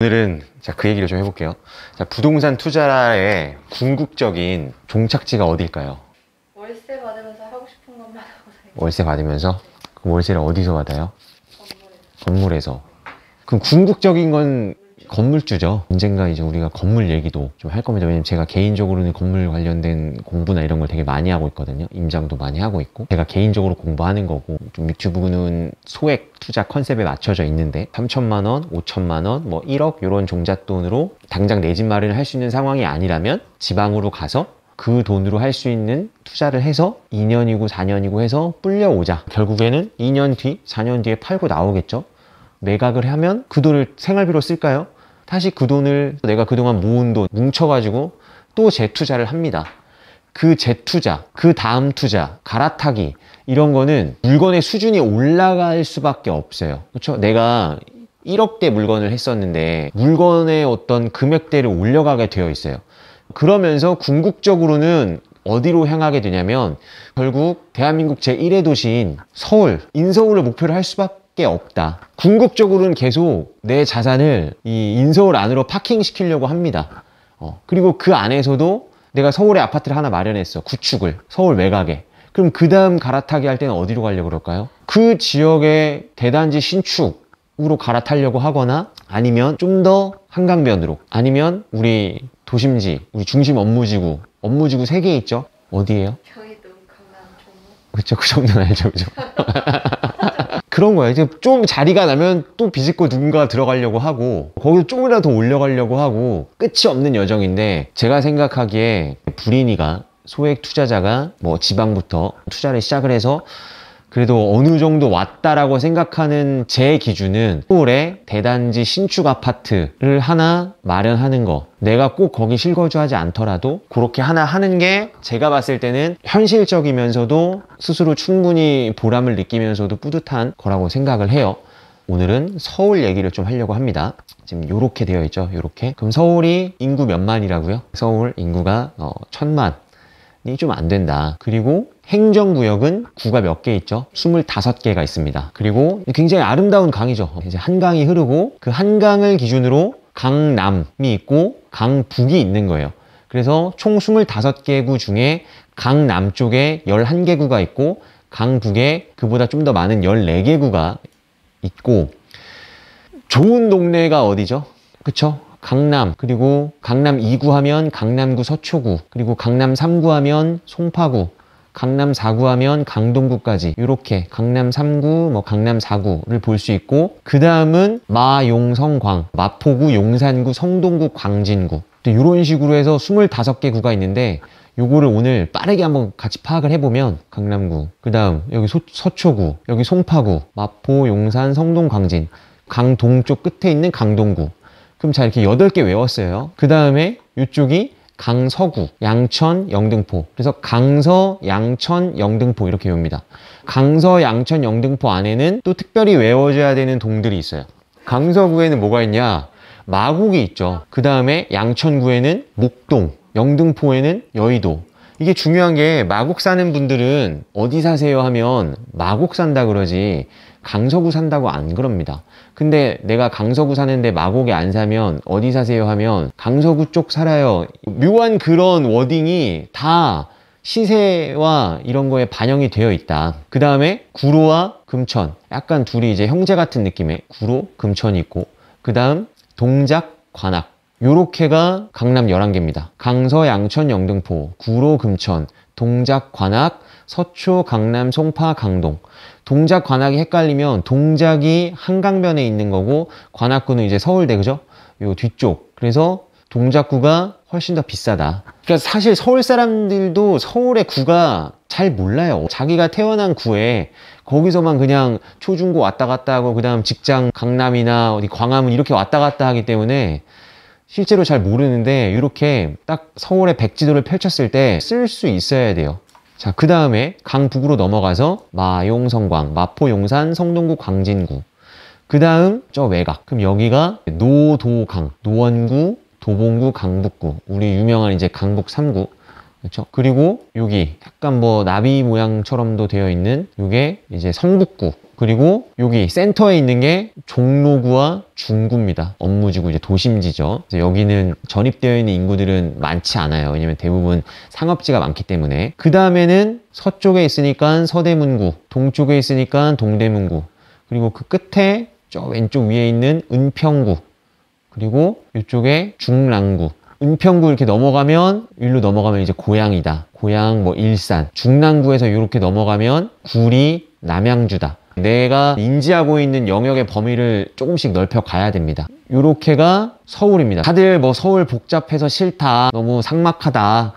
오늘은 자, 그 얘기를 좀 해볼게요. 자, 부동산 투자의 궁극적인 종착지가 어딜까요? 월세 받으면서 하고 싶은 것만 하고 살기. 월세 받으면서? 그 월세를 어디서 받아요? 건물에서. 건물에서. 그럼 궁극적인 건 건물주죠. 언젠가 이제 우리가 건물 얘기도 좀 할 겁니다. 왜냐면 제가 개인적으로는 건물 관련된 공부나 이런 걸 되게 많이 하고 있거든요. 임장도 많이 하고 있고 제가 개인적으로 공부하는 거고 좀 유튜브는 소액 투자 컨셉에 맞춰져 있는데 3천만 원, 5천만 원, 뭐 1억 이런 종잣돈으로 당장 내 집 마련을 할 수 있는 상황이 아니라면 지방으로 가서 그 돈으로 할 수 있는 투자를 해서 2년이고 4년이고 해서 불려오자. 결국에는 2년 뒤, 4년 뒤에 팔고 나오겠죠. 매각을 하면 그 돈을 생활비로 쓸까요? 다시 그 돈을 내가 그동안 모은 돈 뭉쳐가지고 또 재투자를 합니다. 그 재투자, 그 다음 투자, 갈아타기 이런 거는 물건의 수준이 올라갈 수밖에 없어요. 그렇죠? 내가 1억대 물건을 했었는데 물건의 어떤 금액대를 올려가게 되어 있어요. 그러면서 궁극적으로는 어디로 향하게 되냐면 결국 대한민국 제1의 도시인 서울, 인서울을 목표로 할 수밖에 수 없다. 궁극적으로는 계속 내 자산을 이 인서울 안으로 파킹시키려고 합니다. 어, 그리고 그 안에서도 내가 서울에 아파트를 하나 마련했어. 구축을. 서울 외곽에. 그럼 그 다음 갈아타기 할 때는 어디로 가려고 그럴까요? 그 지역의 대단지 신축으로 갈아타려고 하거나 아니면 좀 더 한강변으로 아니면 우리 도심지, 우리 중심 업무지구, 업무지구 세 개 있죠? 어디예요? 경희동, 강남, 종로. 그쵸, 그 정도는 알죠, 그죠? 그런 거야 이제 좀 자리가 나면 또 비집고 누군가 들어가려고 하고 거기서 조금이라도 올려가려고 하고 끝이 없는 여정인데 제가 생각하기에 불인이가 소액 투자자가 뭐 지방부터 투자를 시작을 해서 그래도 어느 정도 왔다라고 생각하는 제 기준은 서울에 대단지 신축 아파트를 하나 마련하는 거 내가 꼭 거기 실거주하지 않더라도 그렇게 하나 하는 게 제가 봤을 때는 현실적이면서도 스스로 충분히 보람을 느끼면서도 뿌듯한 거라고 생각을 해요 오늘은 서울 얘기를 좀 하려고 합니다 지금 요렇게 되어 있죠 요렇게 그럼 서울이 인구 몇만이라고요? 서울 인구가 어, 천만 이게 좀 안 된다. 그리고 행정구역은 구가 몇 개 있죠? 25개가 있습니다. 그리고 굉장히 아름다운 강이죠. 이제 한강이 흐르고 그 한강을 기준으로 강남이 있고 강북이 있는 거예요. 그래서 총 25개 구 중에 강남 쪽에 11개 구가 있고 강북에 그보다 좀 더 많은 14개 구가 있고 좋은 동네가 어디죠? 그쵸? 강남, 그리고 강남 2구 하면 강남구 서초구, 그리고 강남 3구 하면 송파구, 강남 4구 하면 강동구까지 이렇게 강남 3구, 뭐 강남 4구를 볼 수 있고 그 다음은 마용성광, 마포구, 용산구, 성동구, 광진구 이런 식으로 해서 25개 구가 있는데 요거를 오늘 빠르게 한번 같이 파악을 해보면 강남구 그 다음 여기 소, 서초구 여기 송파구 마포 용산 성동 광진 강동 쪽 끝에 있는 강동구 그럼 자 이렇게 8개 외웠어요. 그 다음에 이쪽이 강서구, 양천, 영등포. 그래서 강서, 양천, 영등포 이렇게 외웁니다. 강서, 양천, 영등포 안에는 또 특별히 외워져야 되는 동들이 있어요. 강서구에는 뭐가 있냐? 마곡이 있죠. 그 다음에 양천구에는 목동, 영등포에는 여의도. 이게 중요한 게 마곡 사는 분들은 어디 사세요 하면 마곡 산다 그러지 강서구 산다고 안 그럽니다. 근데 내가 강서구 사는데 마곡에 안 사면 어디 사세요 하면 강서구 쪽 살아요 묘한 그런 워딩이 다 시세와 이런 거에 반영이 되어 있다 그 다음에 구로와 금천 약간 둘이 이제 형제 같은 느낌의 구로 금천이 있고 그 다음 동작 관악 요렇게가 강남 11개입니다 강서 양천 영등포 구로 금천 동작 관악, 서초, 강남, 송파, 강동. 동작 관악이 헷갈리면 동작이 한강변에 있는 거고 관악구는 이제 서울대 그죠? 요 뒤쪽. 그래서 동작구가 훨씬 더 비싸다. 그러니까 사실 서울 사람들도 서울의 구가 잘 몰라요. 자기가 태어난 구에 거기서만 그냥 초중고 왔다 갔다 하고 그 다음 직장 강남이나 어디 광화문 이렇게 왔다 갔다 하기 때문에 실제로 잘 모르는데 이렇게 딱 서울의 백지도를 펼쳤을 때 쓸 수 있어야 돼요. 자, 그 다음에 강북으로 넘어가서 마용성광, 마포용산, 성동구, 광진구. 그 다음 저 외곽. 그럼 여기가 노도강, 노원구, 도봉구, 강북구. 우리 유명한 이제 강북 3구. 그렇죠? 그리고 여기 약간 뭐 나비 모양처럼도 되어 있는 이게 이제 성북구. 그리고 여기 센터에 있는 게 종로구와 중구입니다. 업무지구 이제 도심지죠. 여기는 전입되어 있는 인구들은 많지 않아요. 왜냐면 대부분 상업지가 많기 때문에. 그 다음에는 서쪽에 있으니까 서대문구, 동쪽에 있으니까 동대문구, 그리고 그 끝에 저 왼쪽 위에 있는 은평구, 그리고 이쪽에 중랑구, 은평구 이렇게 넘어가면 일로 넘어가면 이제 고향이다고향뭐 일산, 중랑구에서 이렇게 넘어가면 구리, 남양주다. 내가 인지하고 있는 영역의 범위를 조금씩 넓혀 가야 됩니다. 요렇게가 서울입니다. 다들 뭐 서울 복잡해서 싫다, 너무 삭막하다,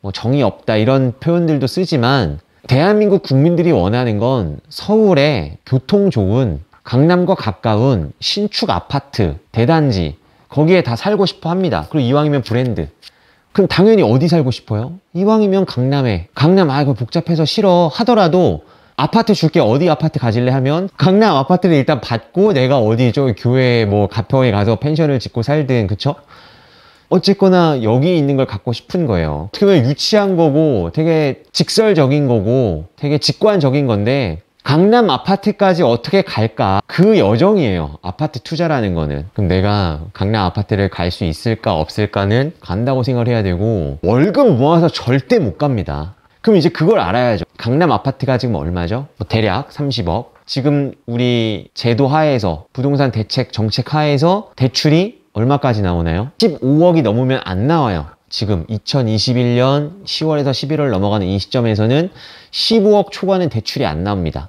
뭐 정이 없다 이런 표현들도 쓰지만 대한민국 국민들이 원하는 건 서울에 교통 좋은 강남과 가까운 신축 아파트, 대단지 거기에 다 살고 싶어 합니다. 그리고 이왕이면 브랜드. 그럼 당연히 어디 살고 싶어요? 이왕이면 강남에. 강남 아 이거 복잡해서 싫어 하더라도 아파트 줄게 어디 아파트 가질래 하면 강남 아파트를 일단 받고 내가 어디 저 교회 뭐 가평에 가서 펜션을 짓고 살든 그쵸? 어쨌거나 여기 있는 걸 갖고 싶은 거예요 어떻게 보면 유치한 거고 되게 직설적인 거고 되게 직관적인 건데 강남 아파트까지 어떻게 갈까 그 여정이에요 아파트 투자라는 거는 그럼 내가 강남 아파트를 갈 수 있을까 없을까는 간다고 생각을 해야 되고 월급 모아서 절대 못 갑니다 그럼 이제 그걸 알아야죠. 강남 아파트가 지금 얼마죠? 뭐 대략 30억. 지금 우리 제도 하에서 부동산 대책 정책 하에서 대출이 얼마까지 나오나요? 15억이 넘으면 안 나와요. 지금 2021년 10월에서 11월 넘어가는 이 시점에서는 15억 초과는 대출이 안 나옵니다.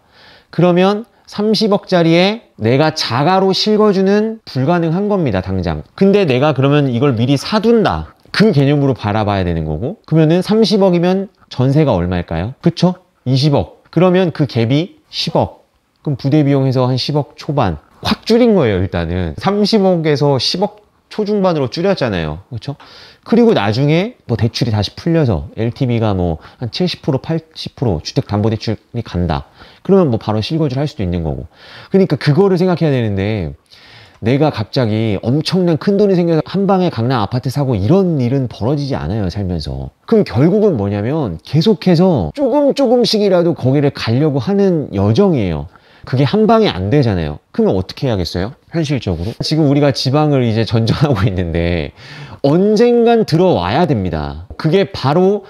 그러면 30억짜리에 내가 자가로 실거주는 불가능한 겁니다, 당장. 근데 내가 그러면 이걸 미리 사둔다. 그 개념으로 바라봐야 되는 거고 그러면은 30억이면 전세가 얼마일까요? 그쵸? 20억. 그러면 그 갭이 10억. 그럼 부대 비용에서 한 10억 초반. 확 줄인 거예요, 일단은. 30억에서 10억 초중반으로 줄였잖아요. 그렇죠? 그리고 나중에 뭐 대출이 다시 풀려서 LTV가 뭐 한 70% 80% 주택담보대출이 간다. 그러면 뭐 바로 실거주를 할 수도 있는 거고. 그러니까 그거를 생각해야 되는데 내가 갑자기 엄청난 큰 돈이 생겨서 한 방에 강남 아파트 사고 이런 일은 벌어지지 않아요, 살면서. 그럼 결국은 뭐냐면 계속해서 조금 조금씩이라도 거기를 가려고 하는 여정이에요. 그게 한 방에 안 되잖아요. 그러면 어떻게 해야겠어요? 현실적으로? 지금 우리가 지방을 이제 전전하고 있는데 언젠간 들어와야 됩니다. 그게 바로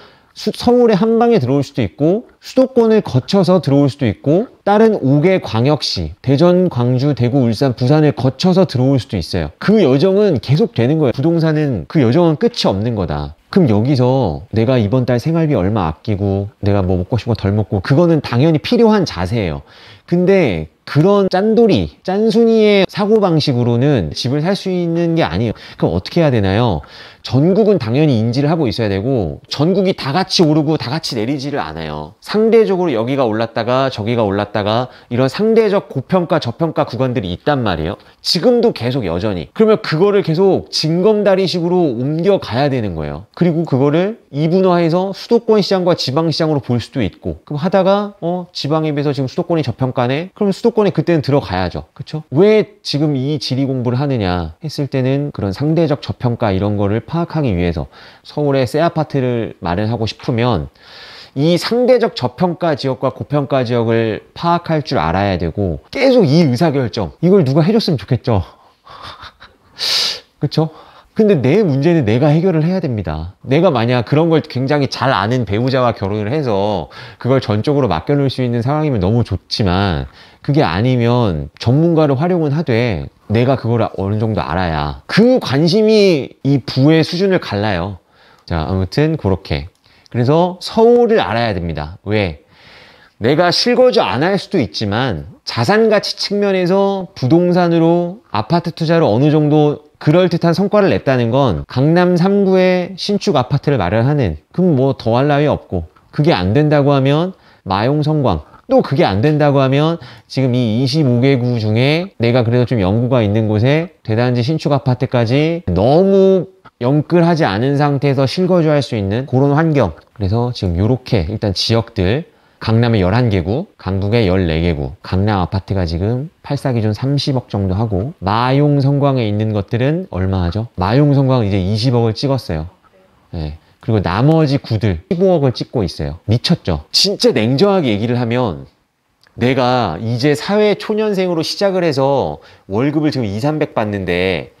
서울의 한방에 들어올 수도 있고 수도권을 거쳐서 들어올 수도 있고 다른 5개 광역시 대전, 광주, 대구, 울산, 부산을 거쳐서 들어올 수도 있어요 그 여정은 계속 되는 거예요 부동산은 그 여정은 끝이 없는 거다 그럼 여기서 내가 이번 달 생활비 얼마 아끼고 내가 뭐 먹고 싶은 거 덜 먹고 그거는 당연히 필요한 자세예요 근데 그런 짠돌이, 짠순이의 사고방식으로는 집을 살 수 있는 게 아니에요. 그럼 어떻게 해야 되나요? 전국은 당연히 인지를 하고 있어야 되고 전국이 다 같이 오르고 다 같이 내리지를 않아요. 상대적으로 여기가 올랐다가 저기가 올랐다가 이런 상대적 고평가 저평가 구간들이 있단 말이에요. 지금도 계속 여전히. 그러면 그거를 계속 징검다리식으로 옮겨가야 되는 거예요. 그리고 그거를 이분화해서 수도권 시장과 지방 시장으로 볼 수도 있고 그럼 하다가 어 지방에 비해서 지금 수도권이 저평가네. 그럼 수도권에 그때는 들어가야죠. 그렇죠? 왜 지금 이 지리 공부를 하느냐 했을 때는 그런 상대적 저평가 이런 거를 파악하기 위해서 서울의 새 아파트를 마련하고 싶으면 이 상대적 저평가 지역과 고평가 지역을 파악할 줄 알아야 되고 계속 이 의사결정 이걸 누가 해줬으면 좋겠죠 그쵸? 근데 내 문제는 내가 해결을 해야 됩니다. 내가 만약 그런 걸 굉장히 잘 아는 배우자와 결혼을 해서 그걸 전적으로 맡겨놓을 수 있는 상황이면 너무 좋지만 그게 아니면 전문가를 활용은 하되 내가 그걸 어느 정도 알아야 그 관심이 이 부의 수준을 갈라요. 자, 아무튼 그렇게. 그래서 서울을 알아야 됩니다. 왜? 내가 실거주 안 할 수도 있지만 자산 가치 측면에서 부동산으로 아파트 투자를 어느 정도 그럴듯한 성과를 냈다는 건 강남 3구에 신축 아파트를 마련하는 그럼 뭐 더할 나위 없고 그게 안 된다고 하면 마용성광 또 그게 안 된다고 하면 지금 이 25개구 중에 내가 그래도 좀 연구가 있는 곳에 대단지 신축 아파트까지 너무 영끌하지 않은 상태에서 실거주할 수 있는 그런 환경 그래서 지금 이렇게 일단 지역들 강남에 11개구, 강북에 14개구, 강남 아파트가 지금 팔사 기준 30억 정도 하고 마용 성광에 있는 것들은 얼마 하죠? 마용 성광은 이제 20억을 찍었어요. 네. 그리고 나머지 구들 15억을 찍고 있어요. 미쳤죠? 진짜 냉정하게 얘기를 하면 내가 이제 사회 초년생으로 시작을 해서 월급을 지금 2, 300 받는데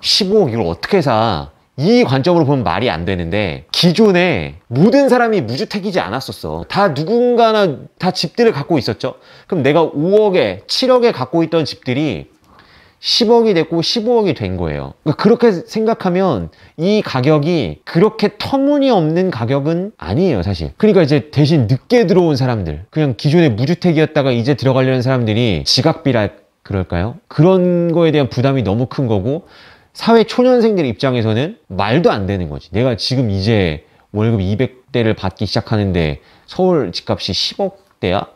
15억 이걸 어떻게 사? 이 관점으로 보면 말이 안 되는데 기존에 모든 사람이 무주택이지 않았었어 다 누군가나 다 집들을 갖고 있었죠 그럼 내가 5억에 7억에 갖고 있던 집들이 10억이 됐고 15억이 된 거예요 그러니까 그렇게 생각하면 이 가격이 그렇게 터무니없는 가격은 아니에요 사실 그러니까 이제 대신 늦게 들어온 사람들 그냥 기존에 무주택이었다가 이제 들어가려는 사람들이 지각비랄 그럴까요? 그런 거에 대한 부담이 너무 큰 거고 사회 초년생들 입장에서는 말도 안 되는 거지. 내가 지금 이제 월급 200대를 받기 시작하는데 서울 집값이 10억대야?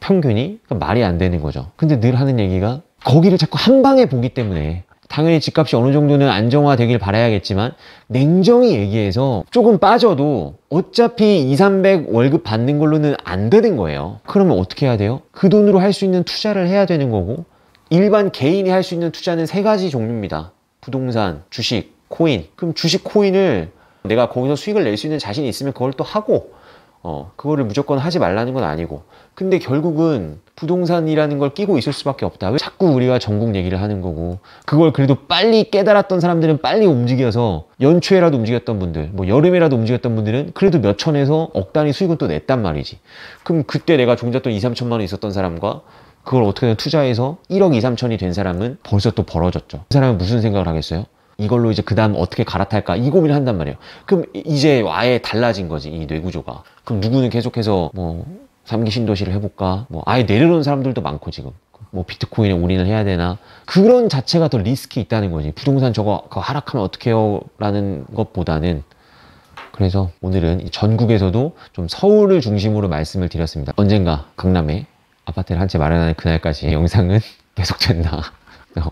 평균이? 그러니까 말이 안 되는 거죠. 근데 늘 하는 얘기가 거기를 자꾸 한 방에 보기 때문에 당연히 집값이 어느 정도는 안정화되길 바라야겠지만 냉정히 얘기해서 조금 빠져도 어차피 2, 300 월급 받는 걸로는 안 되는 거예요. 그러면 어떻게 해야 돼요? 그 돈으로 할 수 있는 투자를 해야 되는 거고 일반 개인이 할 수 있는 투자는 세 가지 종류입니다. 부동산, 주식, 코인. 그럼 주식, 코인을 내가 거기서 수익을 낼 수 있는 자신이 있으면 그걸 또 하고, 어, 그거를 무조건 하지 말라는 건 아니고. 근데 결국은 부동산이라는 걸 끼고 있을 수밖에 없다. 왜 자꾸 우리가 전국 얘기를 하는 거고. 그걸 그래도 빨리 깨달았던 사람들은 빨리 움직여서 연초에라도 움직였던 분들, 뭐 여름에라도 움직였던 분들은 그래도 몇 천에서 억 단위 수익은 또 냈단 말이지. 그럼 그때 내가 종잣돈 2, 3천만 원 있었던 사람과 그걸 어떻게든 투자해서 1억 2, 3천이 된 사람은 벌써 또 벌어졌죠. 그 사람은 무슨 생각을 하겠어요? 이걸로 이제 그 다음 어떻게 갈아탈까 이 고민을 한단 말이에요. 그럼 이제 아예 달라진 거지 이 뇌구조가. 그럼 누구는 계속해서 뭐 삼기 신도시를 해볼까? 뭐 아예 내려놓은 사람들도 많고 지금. 뭐 비트코인에 올인을 해야 되나 그런 자체가 더 리스크 있다는 거지 부동산 저거 하락하면 어떡해요 라는 것보다는 그래서 오늘은 전국에서도 좀 서울을 중심으로 말씀을 드렸습니다 언젠가 강남에 아파트를 한 채 마련하는 그날까지 영상은 계속된다.